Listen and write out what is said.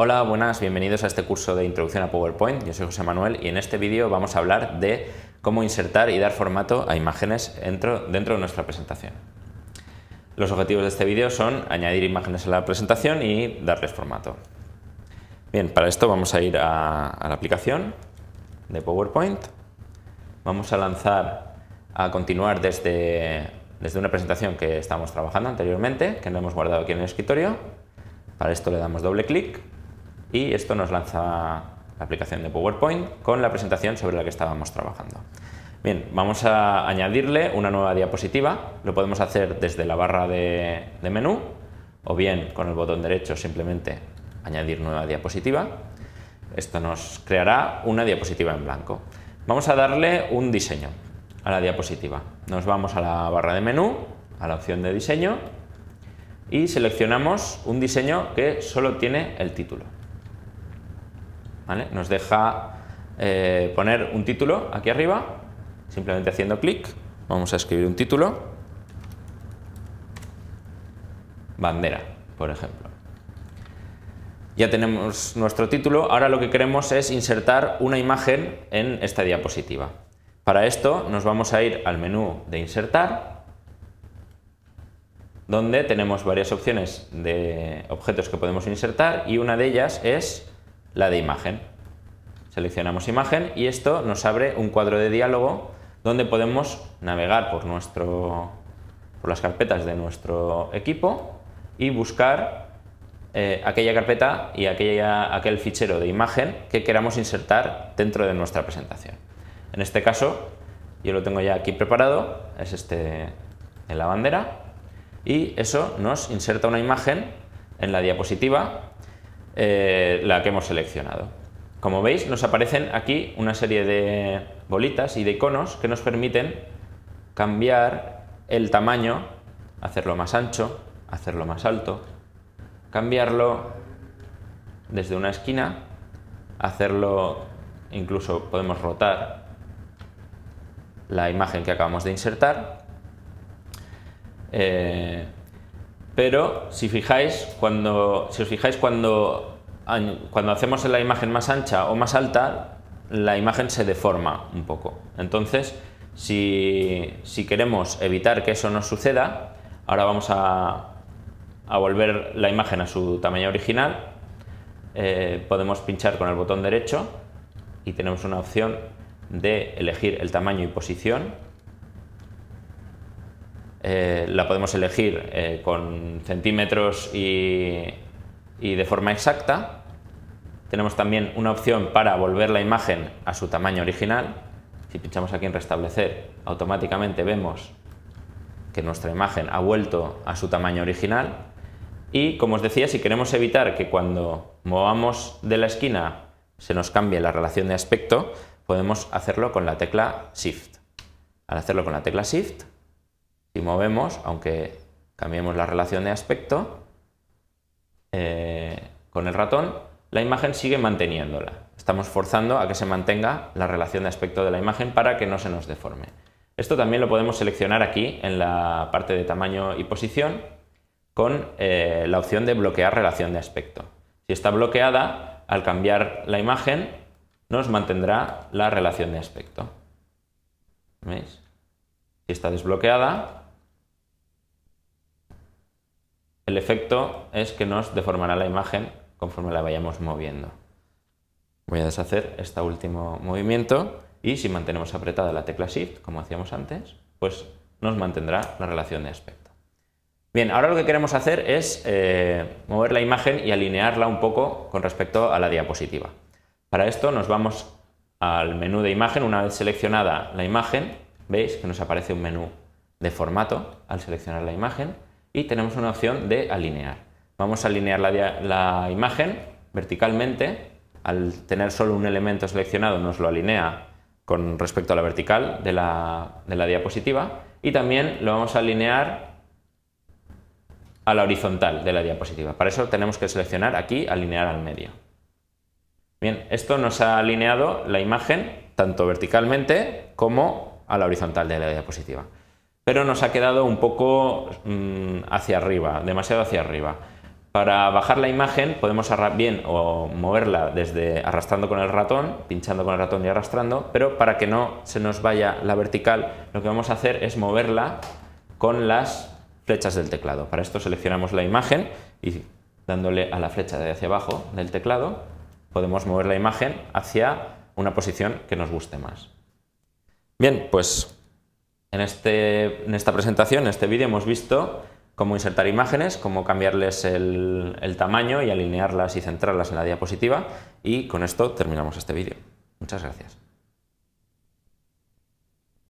Hola, buenas, bienvenidos a este curso de Introducción a PowerPoint. Yo soy José Manuel y en este vídeo vamos a hablar de cómo insertar y dar formato a imágenes dentro, dentro de nuestra presentación. Los objetivos de este vídeo son añadir imágenes a la presentación y darles formato. Bien, para esto vamos a ir a, la aplicación de PowerPoint. Vamos a lanzar, a continuar desde, desde una presentación que estábamos trabajando anteriormente, que no hemos guardado aquí en el escritorio. Para esto le damos doble clic y esto nos lanza la aplicación de PowerPoint con la presentación sobre la que estábamos trabajando. Bien, vamos a añadirle una nueva diapositiva, lo podemos hacer desde la barra de, menú o bien con el botón derecho simplemente añadir nueva diapositiva. Esto nos creará una diapositiva en blanco. Vamos a darle un diseño a la diapositiva. Nos vamos a la barra de menú, a la opción de diseño y seleccionamos un diseño que solo tiene el título. Nos deja eh, poner un título aquí arriba, simplemente haciendo clic, vamos a escribir un título, bandera, por ejemplo. Ya tenemos nuestro título, ahora lo que queremos es insertar una imagen en esta diapositiva. Para esto nos vamos a ir al menú de insertar, donde tenemos varias opciones de objetos que podemos insertar y una de ellas es la de imagen. Seleccionamos imagen y esto nos abre un cuadro de diálogo donde podemos navegar por, nuestro, por las carpetas de nuestro equipo y buscar eh, aquella carpeta y aquella, aquel fichero de imagen que queramos insertar dentro de nuestra presentación. En este caso, yo lo tengo ya aquí preparado, es este en la bandera, y eso nos inserta una imagen en la diapositiva eh, la que hemos seleccionado. Como veis, nos aparecen aquí una serie de bolitas y de iconos que nos permiten cambiar el tamaño, hacerlo más ancho, hacerlo más alto, cambiarlo desde una esquina, hacerlo incluso podemos rotar la imagen que acabamos de insertar. Eh, pero si, fijáis, cuando, si os fijáis cuando, cuando hacemos la imagen más ancha o más alta, la imagen se deforma un poco. Entonces, si, queremos evitar que eso nos suceda, ahora vamos a, volver la imagen a su tamaño original. Eh, podemos pinchar con el botón derecho y tenemos una opción de elegir el tamaño y posición eh, la podemos elegir eh, con centímetros y, de forma exacta. Tenemos también una opción para volver la imagen a su tamaño original. Si pinchamos aquí en restablecer, automáticamente vemos que nuestra imagen ha vuelto a su tamaño original. Y como os decía, si queremos evitar que cuando movamos de la esquina se nos cambie la relación de aspecto, podemos hacerlo con la tecla Shift. Al hacerlo con la tecla Shift, si movemos, aunque cambiemos la relación de aspecto, eh, con el ratón, la imagen sigue manteniéndola. Estamos forzando a que se mantenga la relación de aspecto de la imagen para que no se nos deforme. Esto también lo podemos seleccionar aquí en la parte de tamaño y posición con eh, la opción de bloquear relación de aspecto. Si está bloqueada, al cambiar la imagen nos mantendrá la relación de aspecto. ¿Veis? Si está desbloqueada, el efecto es que nos deformará la imagen conforme la vayamos moviendo. Voy a deshacer este último movimiento y si mantenemos apretada la tecla Shift, como hacíamos antes, pues nos mantendrá la relación de aspecto. Bien, ahora lo que queremos hacer es eh, mover la imagen y alinearla un poco con respecto a la diapositiva. Para esto nos vamos al menú de imagen. Una vez seleccionada la imagen, veis que nos aparece un menú de formato al seleccionar la imagen y tenemos una opción de alinear. Vamos a alinear la, imagen verticalmente. Al tener solo un elemento seleccionado nos lo alinea con respecto a la vertical de la, de la diapositiva y también lo vamos a alinear a la horizontal de la diapositiva. Para eso tenemos que seleccionar aquí alinear al medio. Bien, esto nos ha alineado la imagen tanto verticalmente como a la horizontal de la diapositiva pero nos ha quedado un poco mm, hacia arriba, demasiado hacia arriba. Para bajar la imagen podemos bien o moverla desde arrastrando con el ratón, pinchando con el ratón y arrastrando, pero para que no se nos vaya la vertical, lo que vamos a hacer es moverla con las flechas del teclado. Para esto seleccionamos la imagen y dándole a la flecha de hacia abajo del teclado podemos mover la imagen hacia una posición que nos guste más. Bien, pues este, en, esta presentación, en este vídeo, hemos visto cómo insertar imágenes, cómo cambiarles el, el, tamaño y alinearlas y centrarlas en la diapositiva. Y con esto terminamos este vídeo. Muchas gracias.